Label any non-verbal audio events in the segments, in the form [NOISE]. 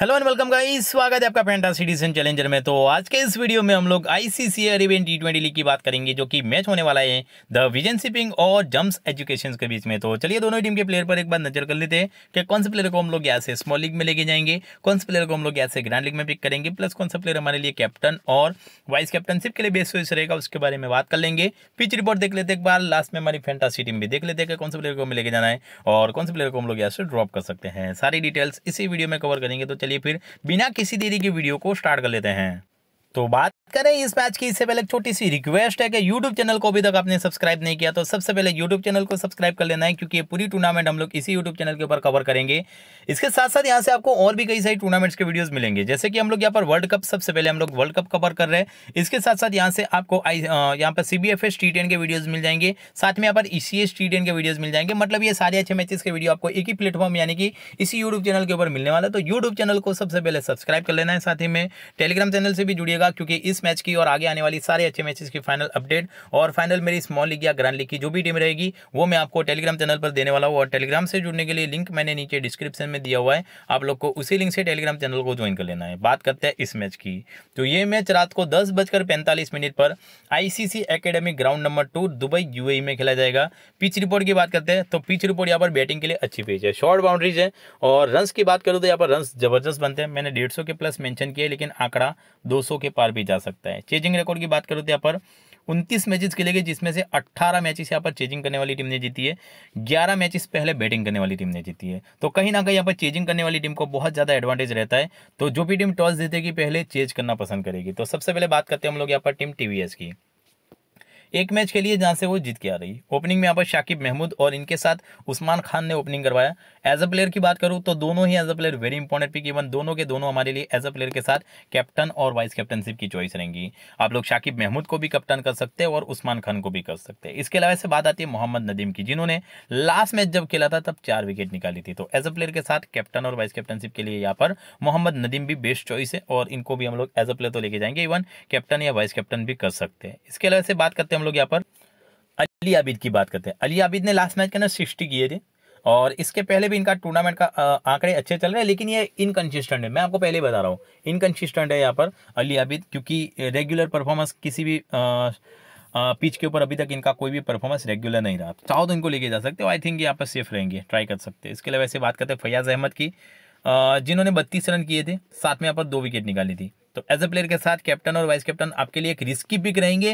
hello and welcome guys स्वागत है आपका पेंटा सिटीजन चैलेंजर में तो आज के इस वीडियो में हम लोग ICC Arabian T twenty league की बात करेंगे जो कि मैच होने वाला है द विजन शिपिंग और जम्स एजुकेशन के बीच में तो चलिए दोनों टीम के प्लेयर पर एक बार नजर कर लेते हैं कि कौन से प्लेयर को हम लोग यहाँ से स्मॉल लीग में लेके जाएंगे कौन से प्लेयर को हम लोग यहाँ से ग्रैंड लीग में पिक करेंगे प्लस कौन सा प्लेयर हमारे लिए कैप्टन और वाइस कैप्टनशिप के लिए बेस्ट वेस्ट रहेगा उसके बारे में बात कर लेंगे पिच रिपोर्ट देख लेते एक बार लास्ट में हमारी फेंटासी टीम भी देख लेते हैं कौन से प्लेयर को हमें लेके जाना है और कौन से प्लेयर को हम लोग यहाँ से ड्रॉप कर सकते हैं सारी डिटेल्स इसी वीडियो में कवर करेंगे तो चलिए चलिए फिर बिना किसी देरी के वीडियो को स्टार्ट कर लेते हैं तो बात करें इस मैच की इससे पहले छोटी सी रिक्वेस्ट है कि यूट्यूब चैनल को अभी तक आपने सब्सक्राइब नहीं किया तो सबसे पहले यूट्यूब चैनल को सब्सक्राइब कर लेना है क्योंकि ये पूरी टूर्नामेंट हम लोग इसी यूट्यूब चैनल के ऊपर कवर करेंगे इसके साथ साथ यहाँ से आपको और भी कई सारी टूर्नामेंट्स के वीडियोज मिलेंगे जैसे कि हम लोग यहाँ पर वर्ल्ड कप सबसे पहले हम लोग वर्ल्ड कप कवर कर रहे हैं इसके साथ साथ यहाँ से आपको यहाँ पर C B F T ten के वीडियोज मिल जाएंगे साथ में यहाँ पर ई सी टेन के वीडियोज मिल जाएंगे मतलब ये सारे अच्छे मैचेस के वीडियो आपको एक ही प्लेटफॉर्म यानी कि इसी यूट्यूब चैनल के ऊपर मिलने वाला तो यूट्यूब चैनल को सबसे पहले सब्सक्राइब कर लेना है साथ ही में टेलीग्राम चैनल से भी जुड़िएगा क्योंकि इस मैच की और आगे आने वाली सारे अच्छे मैचेस की फाइनल अपडेट और फाइनल मेरी स्मॉल लीग या ग्रैंड लीग की जो भी टीम रहेगी वो मैं आपको टेलीग्राम चैनल पर देने वाला हूँ और टेलीग्राम से जुड़ने के लिए लिंक मैंने नीचे डिस्क्रिप्शन में दिया हुआ है आप लोग को उसी लिंक से टेलीग्राम चैनल को ज्वाइन कर लेना है बात करते हैं इस मैच की तो ये मैच रात को दस बजकर पैंतालीस मिनट पर ICC academy ground number two Dubai UAE e में खेला जाएगा पिच रिपोर्ट की बात करते हैं तो पिच रिपोर्ट यहाँ पर बैटिंग के लिए अच्छी पेज है शॉर्ट बाउंड्रीज है और रन की बात करूँ तो यहाँ पर रन जबरदस्त बनते हैं मैंने डेढ़ के प्लस मैंशन किया लेकिन आंकड़ा दो के पार भी जा सकता सकता है चेजिंग रिकॉर्ड की बात करो तो यहाँ पर उनतीस मैचेस खेले गए जिसमें से 18 मैचेस यहाँ पर चेजिंग करने वाली टीम ने जीती है 11 मैचेस पहले बैटिंग करने वाली टीम ने जीती है तो कहीं ना कहीं यहाँ पर चेजिंग करने वाली टीम को बहुत ज़्यादा एडवांटेज रहता है तो जो भी टीम टॉस जीतेगी पहले चेज करना पसंद करेगी तो सबसे पहले बात करते हैं हम लोग यहाँ पर टीम टीवीएस की एक मैच के लिए जहाँ से वो जीत के आ रही ओपनिंग में यहाँ पर शाकिब महमूद और इनके साथ उस्मान खान ने ओपनिंग करवाया एज अ प्लेयर की बात करूँ तो दोनों ही as a player very important pick even दोनों के दोनों हमारे लिए एज अ प्लेयर के साथ कैप्टन और वाइस कैप्टनशिप की चॉइस रहेंगी आप लोग शाकिब महमूद को भी कप्टन कर सकते हैं और उस्मान खान को भी कर सकते हैं इसके अलावा से बात आती है मोहम्मद नदीम की जिन्होंने लास्ट मैच जब खेला था तब चार विकेट निकाली थी तो एज अ प्लेयर के साथ कैप्टन और वाइस कैप्टनशिप के लिए यहाँ पर मोहम्मद नदीम भी बेस्ट चॉइस है और इनको भी हम लोग एज अ प्लेयर तो लेके जाएंगे इवन कैप्टन या वाइस कैप्टन भी कर सकते हैं इसके अलावा से बात करते हैं हम लोग यहाँ पर अली आबिद की बात करते हैं अली आबिद ने लास्ट मैच के अंदर सिक्सटी किए थे और इसके पहले भी इनका टूर्नामेंट का आंकड़े अच्छे चल रहे हैं लेकिन ये इनकन्सिस्टेंट है मैं आपको पहले ही बता रहा हूँ इनकन्सिस्टेंट है यहाँ पर अली आबिद क्योंकि रेगुलर परफॉर्मेंस किसी भी पिच के ऊपर अभी तक इनका कोई भी परफॉर्मेंस रेगुलर नहीं रहा चाहो तो इनको लेके जा सकते हो आई थिंक ये यहाँ पर सेफ रहेंगे ट्राई कर सकते हैं इसके अलावा वैसे बात करते हैं फैयाज अहमद की जिन्होंने बत्तीस रन किए थे साथ में यहाँ पर दो विकेट निकाली थी तो एज अ प्लेयर के साथ कैप्टन और वाइस कैप्टन आपके लिए एक रिस्की पिक रहेंगे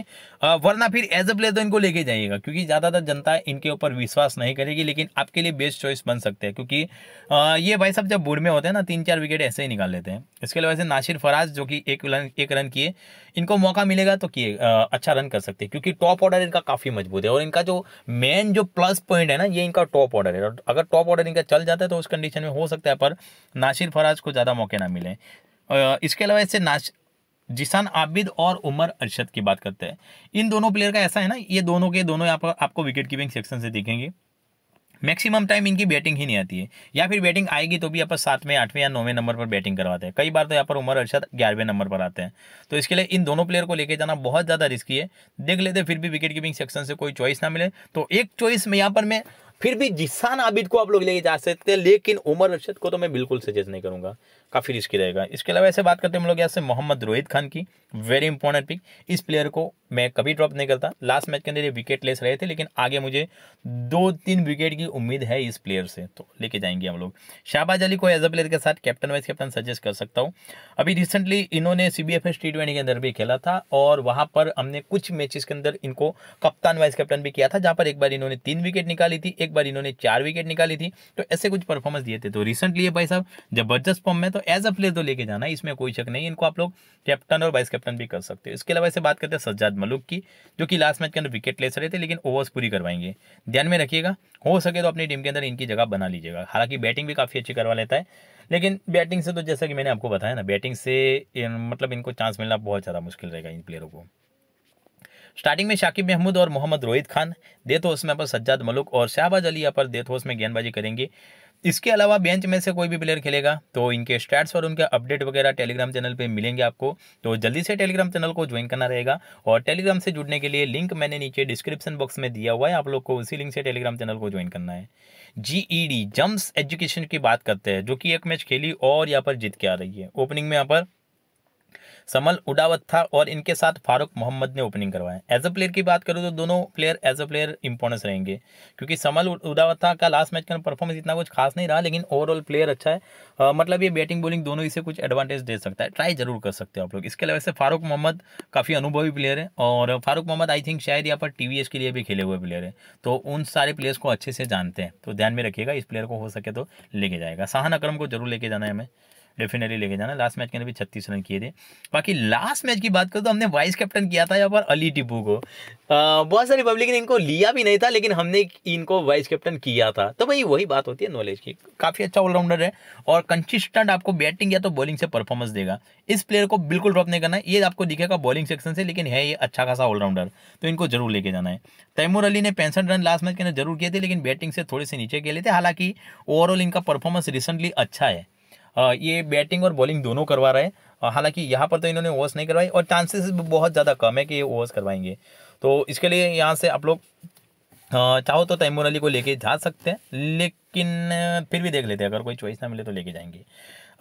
वरना फिर एज अ प्लेयर तो इनको लेके जाइएगा क्योंकि ज़्यादातर जनता इनके ऊपर विश्वास नहीं करेगी लेकिन आपके लिए बेस्ट चॉइस बन सकते हैं क्योंकि आ, ये भाई साहब जब बोर्ड में होते हैं ना तीन चार विकेट ऐसे ही निकाल लेते हैं इसके अलावा से नासिर फराज जो कि एक रन एक रन किए इनको मौका मिलेगा तो किए अच्छा रन कर सकते हैं क्योंकि टॉप ऑर्डर इनका काफ़ी मजबूत है और इनका जो मेन जो प्लस पॉइंट है ना ये इनका टॉप ऑर्डर है अगर टॉप ऑर्डर इनका चल जाता है तो उस कंडीशन में हो सकता है पर नासिर फराज को ज़्यादा मौके ना मिले इसके अलावा इससे नाच जिसान आबिद और उमर अरशद की बात करते हैं इन दोनों प्लेयर का ऐसा है ना ये दोनों के दोनों आप, आपको विकेट कीपिंग सेक्शन से दिखेंगे मैक्सिमम टाइम इनकी बैटिंग ही नहीं आती है या फिर बैटिंग आएगी तो भी यहाँ पर सातवें आठवें या नौवें नंबर पर बैटिंग करवाते हैं कई बार तो यहाँ पर उमर अरशद ग्यारहवें नंबर पर आते हैं तो इसके लिए इन दोनों प्लेयर को लेके जाना बहुत ज़्यादा रिस्की है देख लेते फिर भी विकेट कीपिंग सेक्शन से कोई चॉइस ना मिले तो एक चॉइस में यहाँ पर मैं फिर भी जिसान आबिद को आप लोग लेके जा सकते हैं लेकिन उमर अरशद को तो मैं बिल्कुल सजेस्ट नहीं करूँगा काफ़ी रिस्की रहेगा इसके अलावा ऐसे बात करते हैं हम लोग यहाँ से मोहम्मद रोहित खान की वेरी इंपॉर्टेंट पिक इस प्लेयर को मैं कभी ड्रॉप नहीं करता लास्ट मैच के अंदर ये विकेट लेस रहे थे लेकिन आगे मुझे दो तीन विकेट की उम्मीद है इस प्लेयर से तो लेके जाएंगे हम लोग शाहबाज अली को एज अ प्लेयर के साथ कैप्टन वाइस कैप्टन सजेस्ट कर सकता हूँ अभी रिसेंटली इन्होंने सी बी एफ एस के अंदर भी खेला था और वहाँ पर हमने कुछ मैचेस के अंदर इनको कप्तान वाइस कैप्टन भी किया था जहाँ पर एक बार इन्होंने तीन विकेट निकाली थी एक बार इन्होंने चार विकेट निकाली थी तो ऐसे कुछ परफॉर्मेंस दिए थे तो रिसेंटली भाई साहब जबरदस्त फॉर्म में तो एज अ प्लेयर तो लेके जाना इसमें कोई शक नहीं इनको आप लोग कैप्टन और वाइस कैप्टन भी कर सकते हो इसके अलावा इसे बात करते हैं सज्जाद मलुक की जो कि लास्ट मैच के अंदर विकेट ले सकते थे लेकिन ओवर्स पूरी करवाएंगे ध्यान में रखिएगा हो सके तो अपनी टीम के अंदर इनकी जगह बना लीजिएगा हालांकि बैटिंग भी काफ़ी अच्छी करवा लेता है लेकिन बैटिंग से तो जैसा कि मैंने आपको बताया ना बैटिंग से मतलब इनको चांस मिलना बहुत ज़्यादा मुश्किल रहेगा इन प्लेयरों को स्टार्टिंग में शाकिब महमूद और मोहम्मद रोहित खान देथ होस में पर सज्जाद मलुक और शहबाज अली यहाँ पर देथ होस में गेंदबाजी करेंगे इसके अलावा बेंच में से कोई भी प्लेयर खेलेगा तो इनके स्टैट्स और उनके अपडेट वगैरह टेलीग्राम चैनल पे मिलेंगे आपको तो जल्दी से टेलीग्राम चैनल को ज्वाइन करना रहेगा और टेलीग्राम से जुड़ने के लिए लिंक मैंने नीचे डिस्क्रिप्शन बॉक्स में दिया हुआ है आप लोग को उसी लिंक से टेलीग्राम चैनल को ज्वाइन करना है जी जम्स एजुकेशन की बात करते हैं जो कि एक मैच खेली और यहाँ पर जीत के आ रही है ओपनिंग में यहाँ पर समल उडावत था और इनके साथ फारूक मोहम्मद ने ओपनिंग करवाया एज अ प्लेयर की बात करूँ तो दोनों player as a player importance रहेंगे क्योंकि समल उडावत का लास्ट मैच का परफॉर्मेंस इतना कुछ खास नहीं रहा लेकिन ओवरऑल प्लेयर अच्छा है आ, मतलब ये बैटिंग बॉलिंग दोनों इसे कुछ एडवांटेज दे सकता है ट्राई जरूर कर सकते हो आप लोग इसके अलावा से फारूक मोहम्मद काफ़ी अनुभवी प्लेयर है और फारूक मोहम्मद आई थिंक शायद यहाँ पर टी के लिए भी खेले हुए प्लेयर है तो उन सारे प्लेयर्स को अच्छे से जानते हैं तो ध्यान में रखिएगा इस प्लेयर को हो सके तो लेके जाएगा साहन अक्रम को जरूर लेके जाना है हमें डेफिनेटली लेके जाना लास्ट मैच के अंदर भी छत्तीस रन किए थे बाकी लास्ट मैच की बात करें तो हमने वाइस कैप्टन किया था यहाँ पर अली टिपू को बहुत सारी पब्लिक ने इनको लिया भी नहीं था लेकिन हमने इनको वाइस कैप्टन किया था तो भाई वही बात होती है नॉलेज की काफ़ी अच्छा ऑलराउंडर है और कंसिस्टेंट आपको बैटिंग या तो बॉलिंग से परफॉर्मेंस देगा इस प्लेयर को बिल्कुल ड्रॉप नहीं करना ये आपको दिखेगा बॉलिंग सेक्शन से लेकिन है ये अच्छा खासा ऑलराउंडर तो इनको जरूर लेके जाना है तैमूर अली ने पैंसठ रन लास्ट मैच के अंदर जरूर किए थे लेकिन बैटिंग से थोड़े से नीचे खेले थे हालांकि ओवरऑल इनका परफॉर्मेंस रिसेंटली अच्छा है ये बैटिंग और बॉलिंग दोनों करवा रहे हैं हालांकि यहाँ पर तो इन्होंने ओवर्स नहीं करवाई और चांसेस भी बहुत ज़्यादा कम है कि ये ओवर्स करवाएंगे तो इसके लिए यहाँ से आप लोग चाहो तो तैमूर अली को लेके जा सकते हैं लेकिन फिर भी देख लेते हैं अगर कोई चॉइस ना मिले तो लेके जाएंगे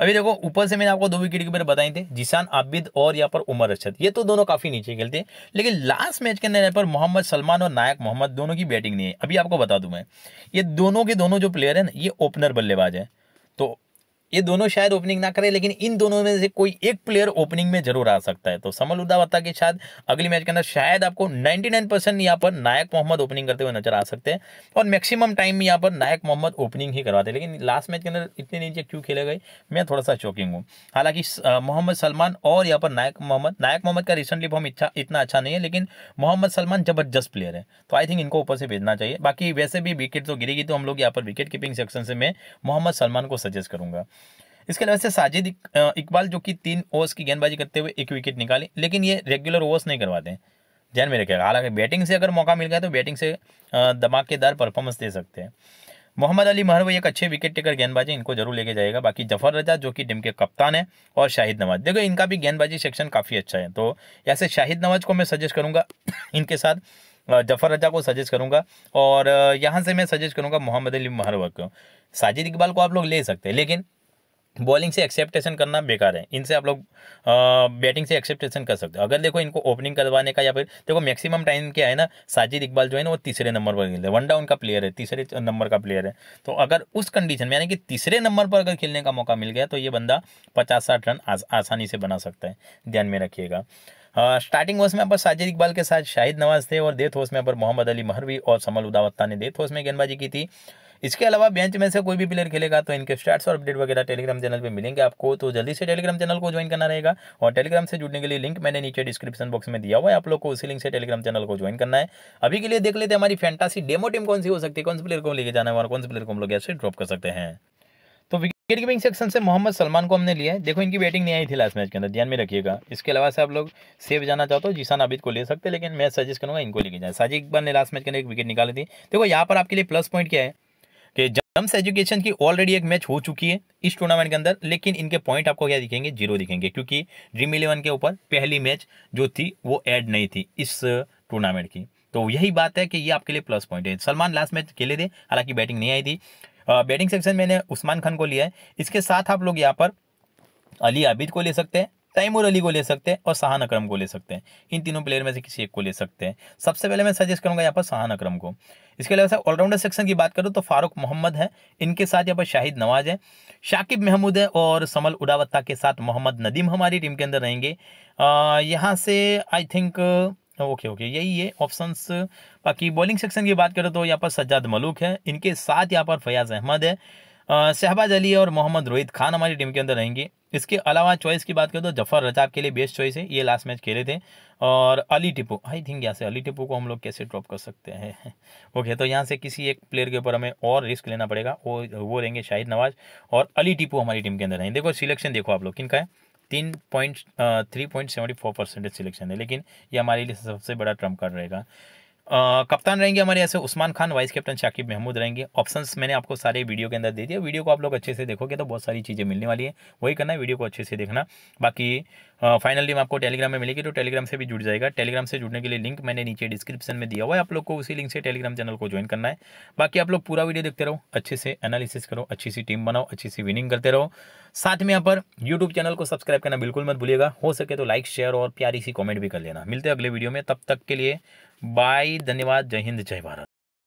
अभी देखो ऊपर से मैंने आपको दो विकेट कीपर बताए थे जिसान आबिद और यहाँ पर उमर अरशद ये तो दोनों काफ़ी नीचे खेलते हैं लेकिन लास्ट मैच के अंदर पर मोहम्मद सलमान और नायक मोहम्मद दोनों की बैटिंग नहीं है अभी आपको बता दूं मैं ये दोनों के दोनों जो प्लेयर हैं ना ये ओपनर बल्लेबाज है ये दोनों शायद ओपनिंग ना करें लेकिन इन दोनों में से कोई एक प्लेयर ओपनिंग में जरूर आ सकता है तो समल उदावता के शायद अगली मैच के अंदर शायद आपको 99 परसेंट यहाँ पर नायक मोहम्मद ओपनिंग करते हुए नजर आ सकते हैं और मैक्सिमम टाइम में यहाँ पर नायक मोहम्मद ओपनिंग ही करवाते हैं लेकिन लास्ट मैच के अंदर इतने नीचे क्यों खेले गए मैं थोड़ा सा शॉकिंग हूँ हालांकि मोहम्मद सलमान और यहाँ पर नायक मोहम्मद नायक मोहम्मद का रिसेंटली फॉर्म इच्छा इतना अच्छा नहीं है लेकिन मोहम्मद सलमान जबरदस्त प्लेयर है तो आई थिंक इनको ऊपर से भेजना चाहिए बाकी वैसे भी विकेट तो गिरेगी तो हम लोग यहाँ पर विकेट कीपिंग सेक्शन से मैं मोहम्मद सलमान को सजेस्ट करूँगा इसके अलावा से साजिद इकबाल जो कि तीन ओवर्स की गेंदबाजी करते हुए एक विकेट निकाली लेकिन ये रेगुलर ओवर्स नहीं करवाते हैं ध्यान में रखेगा हालांकि बैटिंग से अगर मौका मिल गया तो बैटिंग से धमाकेदार परफॉर्मेंस दे सकते हैं मोहम्मद अली महर एक अच्छे विकेट टेकर गेंदबाजी इनको जरूर लेके जाएगा बाकी जफर रजा जो कि टीम के कप्तान है और शाहिद नवाज देखो इनका भी गेंदबाजी सेक्शन काफ़ी अच्छा है तो ऐसे शाहिद नवाज को मैं सजेस्ट करूँगा [COUGHS] इनके साथ जफर रजा को सजेस्ट करूँगा और यहाँ से मैं सजेस्ट करूँगा मोहम्मद अली महरवा को साजिद इकबाल को आप लोग ले सकते हैं लेकिन बॉलिंग से एक्सेप्टेशन करना बेकार है इनसे आप लोग बैटिंग से एक्सेप्टेशन कर सकते हो अगर देखो इनको ओपनिंग करवाने का या फिर देखो मैक्सिमम टाइम क्या है ना साजिद इकबाल जो है ना वो तीसरे नंबर पर खेलते हैं वनडा उनका प्लेयर है तीसरे नंबर का प्लेयर है तो अगर उस कंडीशन में यानी कि तीसरे नंबर पर अगर खेलने का मौका मिल गया तो ये बंदा पचास साठ रन आस, आसानी से बना सकता है ध्यान में रखिएगा स्टार्टिंग ओवर्स में यहाँ पर साजिद इकबाल के साथ शाहिद नवाज थे और डेथ ओवर्स में यहाँ पर मोहम्मद अली महरवी और समल उदावत्ता ने डेथ ओवर्स में गेंदबाजी की थी इसके अलावा बेंच में से कोई भी प्लेयर खेलेगा तो इनके स्टार्ट्स और अपडेट वगैरह टेलीग्राम चैनल पर मिलेंगे आपको तो जल्दी से टेलीग्राम चैनल को ज्वाइन करना रहेगा और टेलीग्राम से जुड़ने के लिए लिंक मैंने नीचे डिस्क्रिप्शन बॉक्स में दिया हुआ है आप लोग को उसी लिंक से टेलीग्राम चैनल को ज्वाइन करना है अभी के लिए देख लेते हैं हमारी फैंटासी डेमो टीम कौन सी हो सकती है कौन से प्लेयर को लेके जाना है और कौन से प्लेयर को हम लोग ऐसे ड्रॉप कर सकते हैं तो विकेट कीपिंग सेक्शन से मोहम्मद सलमान को हमने लिया है देखो इनकी बैटिंग नहीं आई थी लास्ट मैच के अंदर ध्यान में रखिएगा इसके अलावा से आप लोग सेफ जाना चाहते हो जिसान आबिद को ले सकते हैं लेकिन मैं सजेस्ट करूंगा इनको लेके जाए साजिद इकबाल ने लास्ट मैच के अंदर एक विकेट निकाली थी देखो यहाँ पर आपके लिए प्लस पॉइंट क्या है कि जम्स एजुकेशन की ऑलरेडी एक मैच हो चुकी है इस टूर्नामेंट के अंदर लेकिन इनके पॉइंट आपको क्या दिखेंगे जीरो दिखेंगे क्योंकि ड्रीम इलेवन के ऊपर पहली मैच जो थी वो एड नहीं थी इस टूर्नामेंट uh, की तो यही बात है कि ये आपके लिए प्लस पॉइंट है सलमान लास्ट मैच खेले थे हालांकि बैटिंग नहीं आई थी बैटिंग uh, सेक्शन मैंने उस्मान खान को लिया है इसके साथ आप लोग यहाँ पर अली आबिद को ले सकते हैं तैमूर अली को ले सकते हैं और शाहान अक्रम को ले सकते हैं इन तीनों प्लेयर में से किसी एक को ले सकते हैं सबसे पहले मैं सजेस्ट करूंगा यहाँ पर शाहान अक्रम को इसके अलावा ऑलराउंडर सेक्शन की बात करो तो फारूक मोहम्मद है इनके साथ यहाँ पर शाहिद नवाज है शाकिब महमूद है और समल उडावत्ता के साथ मोहम्मद नदीम हमारी टीम के अंदर रहेंगे यहाँ से आई थिंक ओके ओके यही है ऑप्शंस बाकी बॉलिंग सेक्शन की बात करें तो यहाँ पर सज्जाद मलूक है इनके साथ यहाँ पर फयाज अहमद है शहबाज अली और मोहम्मद रोहित खान हमारी टीम के अंदर रहेंगे इसके अलावा चॉइस की बात करें तो जफर रजाब के लिए बेस्ट चॉइस है ये लास्ट मैच खेले थे और अली टिपू आई थिंक यहाँ से अली टिपू को हम लोग कैसे ड्रॉप कर सकते हैं ओके [LAUGHS] तो यहाँ से किसी एक प्लेयर के ऊपर हमें और रिस्क लेना पड़ेगा वो वो रहेंगे शाहिद नवाज और अली टिपू हमारी टीम के अंदर रहेंगे देखो सिलेक्शन देखो आप लोग किन का है तीन point three point seventy four percentage selection है लेकिन ये हमारे लिए सबसे बड़ा ट्रम्प कार्ड रहेगा कप्तान रहेंगे हमारे ऐसे उस्मान खान वाइस कैप्टन शाकिब महमूद रहेंगे ऑप्शंस मैंने आपको सारे वीडियो के अंदर दे दिया वीडियो को आप लोग अच्छे से देखोगे तो बहुत सारी चीज़ें मिलने वाली है वही करना है वीडियो को अच्छे से देखना बाकी फाइनली हाँ, लिंक आपको टेलीग्राम में मिलेगी तो टेलीग्राम से भी जुड़ जाएगा टेलीग्राम से जुड़ने के लिए लिंक मैंने नीचे डिस्क्रिप्शन में दिया हुआ है आप लोग को उसी लिंक से टेलीग्राम चैनल को ज्वाइन करना है बाकी आप लोग पूरा वीडियो देखते रहो अच्छे से एनालिसिस करो अच्छी सी टीम बनाओ अच्छी सी विनिंग करते रहो साथ में यहाँ पर यूट्यूब चैनल को सब्सक्राइब करना बिल्कुल मत भूलिएगा हो सके तो लाइक शेयर और प्यारी सी कॉमेंट भी कर लेना मिलते हैं अगले वीडियो में तब तक के लिए बाय धन्यवाद जय हिंद जय भारत